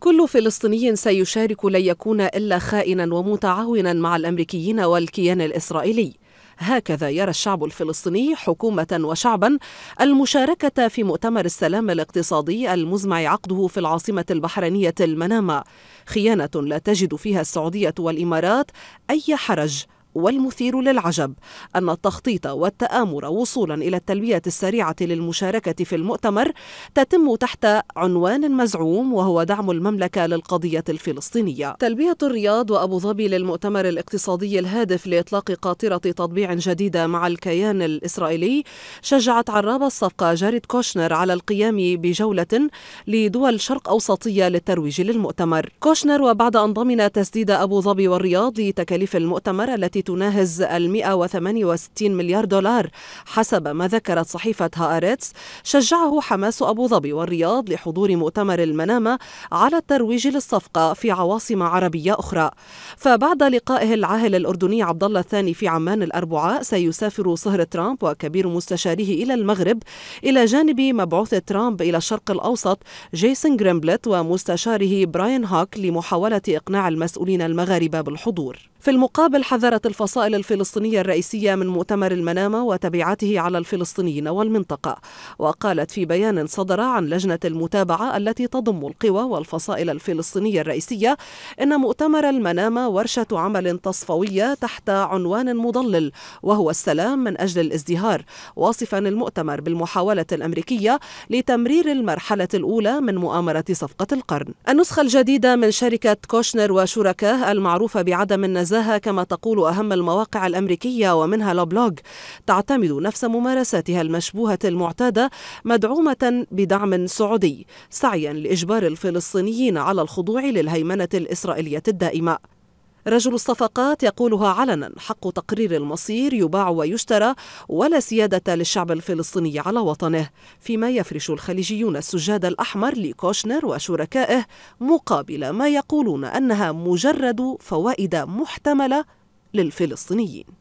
كل فلسطيني سيشارك لن يكون إلا خائنا ومتعاونا مع الأمريكيين والكيان الإسرائيلي هكذا يرى الشعب الفلسطيني حكومة وشعبا المشاركة في مؤتمر السلام الاقتصادي المزمع عقده في العاصمة البحرينية المنامة خيانة لا تجد فيها السعودية والإمارات أي حرج والمثير للعجب أن التخطيط والتآمر وصولا إلى التلبية السريعة للمشاركة في المؤتمر تتم تحت عنوان مزعوم وهو دعم المملكة للقضية الفلسطينية تلبية الرياض وأبو ظبي للمؤتمر الاقتصادي الهادف لإطلاق قاطرة تطبيع جديدة مع الكيان الإسرائيلي شجعت عراب الصفقة جاريد كوشنر على القيام بجولة لدول شرق أوسطية للترويج للمؤتمر كوشنر وبعد أن ضمن تسديد أبو ظبي والرياض لتكاليف المؤتمر التي التي تناهز ال 168 مليار دولار حسب ما ذكرت صحيفة هآرتس شجعه حماس أبو ظبي والرياض لحضور مؤتمر المنامة على الترويج للصفقة في عواصم عربية أخرى فبعد لقائه العاهل الأردني عبد الله الثاني في عمان الأربعاء سيسافر صهر ترامب وكبير مستشاريه إلى المغرب إلى جانب مبعوث ترامب إلى الشرق الأوسط جيسون جريمبلت ومستشاره براين هاك لمحاولة إقناع المسؤولين المغاربة بالحضور في المقابل حذرت الفصائل الفلسطينية الرئيسية من مؤتمر المنامة وتبعاته على الفلسطينيين والمنطقة وقالت في بيان صدر عن لجنة المتابعة التي تضم القوى والفصائل الفلسطينية الرئيسية إن مؤتمر المنامة ورشة عمل تصفوية تحت عنوان مضلل وهو السلام من أجل الازدهار واصفا المؤتمر بالمحاولة الأمريكية لتمرير المرحلة الأولى من مؤامرة صفقة القرن النسخة الجديدة من شركة كوشنر وشركاه المعروفة بعدم النزاع جزاها كما تقول أهم المواقع الأمريكية ومنها لوبلوغ تعتمد نفس ممارساتها المشبوهة المعتادة مدعومة بدعم سعودي سعيا لإجبار الفلسطينيين على الخضوع للهيمنة الإسرائيلية الدائمة رجل الصفقات يقولها علنا حق تقرير المصير يباع ويشترى ولا سيادة للشعب الفلسطيني على وطنه فيما يفرش الخليجيون السجاد الأحمر لكوشنر وشركائه مقابل ما يقولون أنها مجرد فوائد محتملة للفلسطينيين